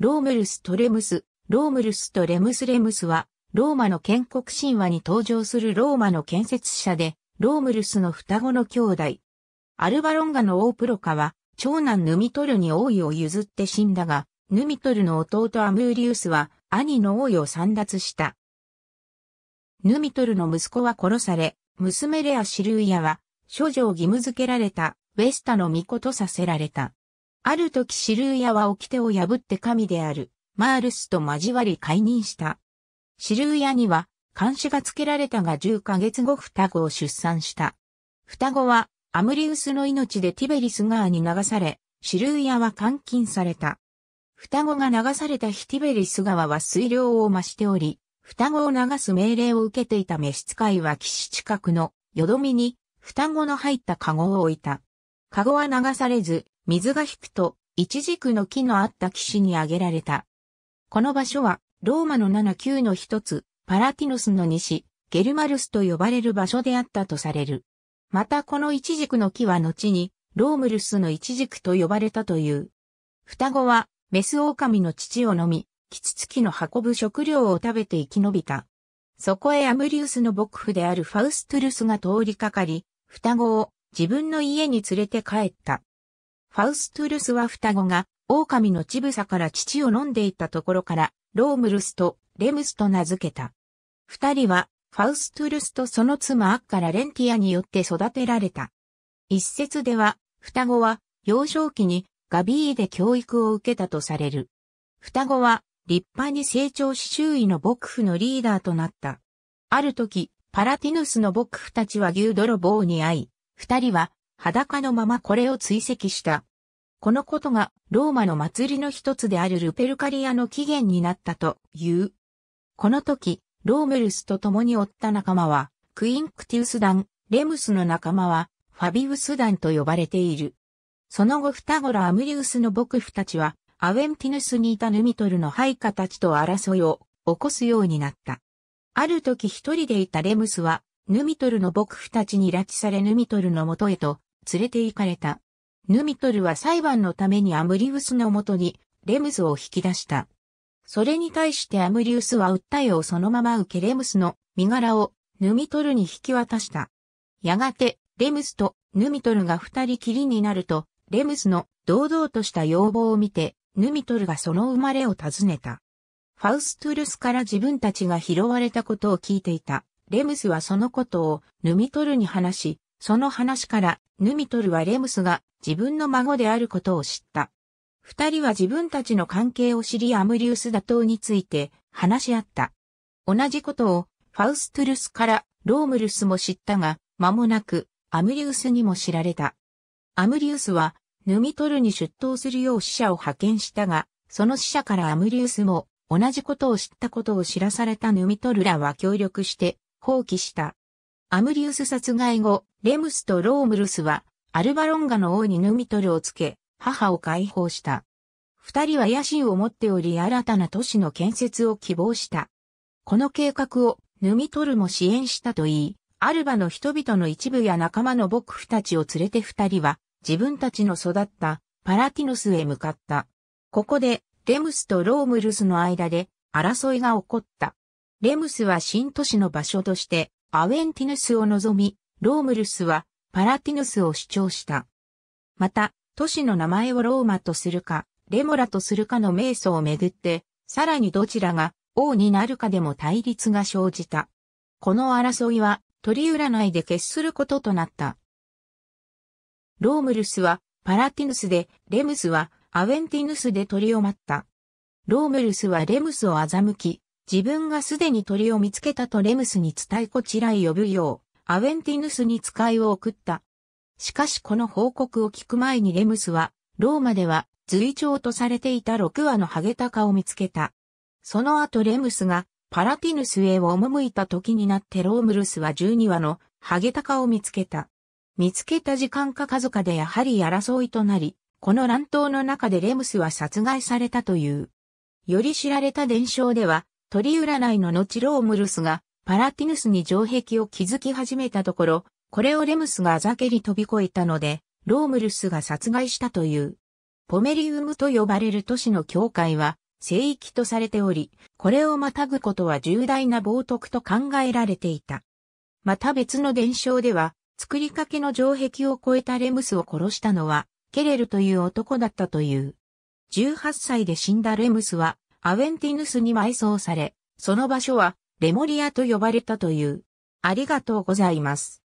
ロームルスとレムス、ロームルスとレムスレムスは、ローマの建国神話に登場するローマの建設者で、ロームルスの双子の兄弟。アルバロンガのオープロカは、長男ヌミトルに王位を譲って死んだが、ヌミトルの弟アムーリウスは、兄の王位を散奪した。ヌミトルの息子は殺され、娘レア・シルーヤは、処女を義務付けられた、ウェスタの巫女とさせられた。ある時シルーヤは掟を破って神である、マールスと交わり解任した。シルーヤには、監視がつけられたが10ヶ月後双子を出産した。双子は、アムリウスの命でティベリス川に流され、シルーヤは監禁された。双子が流された日ティベリス川は水量を増しており、双子を流す命令を受けていた召使いは岸近くのよどみに双子の入ったカゴを置いた。カゴは流されず、水が引くと、一軸の木のあった岸に挙げられた。この場所は、ローマの7級の一つ、パラティノスの西、ゲルマルスと呼ばれる場所であったとされる。またこの一軸の木は後に、ロームルスの一軸と呼ばれたという。双子は、メス狼の乳を飲み、キツツキの運ぶ食料を食べて生き延びた。そこへアムリウスの牧夫であるファウストゥルスが通りかかり、双子を自分の家に連れて帰った。ファウストゥルスは双子が、狼の乳房から乳を飲んでいたところから、ロームルスとレムスと名付けた。二人は、ファウストゥルスとその妻アッカラレンティアによって育てられた。一説では、双子は、幼少期にガビーで教育を受けたとされる。双子は、立派に成長し周囲の牧夫のリーダーとなった。ある時、パラティヌスの牧夫たちは牛泥棒に会い、二人は裸のままこれを追跡した。このことがローマの祭りの一つであるルペルカリアの起源になったという。この時、ローメルスと共に追った仲間は、クインクティウス団、レムスの仲間は、ファビウス団と呼ばれている。その後双子ラアムリウスの牧夫たちは、アウェンティヌスにいたヌミトルの配下たちと争いを起こすようになった。ある時一人でいたレムスは、ヌミトルの牧夫たちに拉致されヌミトルの元へと連れて行かれた。ヌミトルは裁判のためにアムリウスのもとにレムズを引き出した。それに対してアムリウスは訴えをそのまま受けレムスの身柄をヌミトルに引き渡した。やがてレムスとヌミトルが二人きりになると、レムスの堂々とした要望を見て、ヌミトルがその生まれを訪ねた。ファウストゥルスから自分たちが拾われたことを聞いていた。レムスはそのことをヌミトルに話し、その話から、ヌミトルはレムスが自分の孫であることを知った。二人は自分たちの関係を知りアムリウス打倒について話し合った。同じことをファウストゥルスからロームルスも知ったが、間もなくアムリウスにも知られた。アムリウスはヌミトルに出頭するよう死者を派遣したが、その死者からアムリウスも同じことを知ったことを知らされたヌミトルらは協力して放棄した。アムリウス殺害後、レムスとロームルスは、アルバロンガの王にヌミトルをつけ、母を解放した。二人は野心を持っており新たな都市の建設を希望した。この計画をヌミトルも支援したといい、アルバの人々の一部や仲間の牧夫たちを連れて二人は、自分たちの育ったパラティノスへ向かった。ここで、レムスとロームルスの間で争いが起こった。レムスは新都市の場所としてアウェンティヌスを望み、ロームルスはパラティヌスを主張した。また、都市の名前をローマとするか、レモラとするかの名想をめぐって、さらにどちらが王になるかでも対立が生じた。この争いは取り占いで決することとなった。ロームルスはパラティヌスで、レムスはアウェンティヌスで取りを待った。ロームルスはレムスを欺き、自分がすでに鳥を見つけたとレムスに伝えこちらへ呼ぶよう、アウェンティヌスに使いを送った。しかしこの報告を聞く前にレムスは、ローマでは随調とされていた6羽のハゲタカを見つけた。その後レムスがパラティヌスへ赴いた時になってロームルスは12羽のハゲタカを見つけた。見つけた時間か数かでやはり争いとなり、この乱闘の中でレムスは殺害されたという。より知られた伝承では、鳥占いの後ロームルスがパラティヌスに城壁を築き始めたところ、これをレムスがあざけり飛び越えたので、ロームルスが殺害したという。ポメリウムと呼ばれる都市の境界は聖域とされており、これをまたぐことは重大な冒涜と考えられていた。また別の伝承では、作りかけの城壁を越えたレムスを殺したのは、ケレルという男だったという。18歳で死んだレムスは、アウェンティヌスに埋葬され、その場所はレモリアと呼ばれたという。ありがとうございます。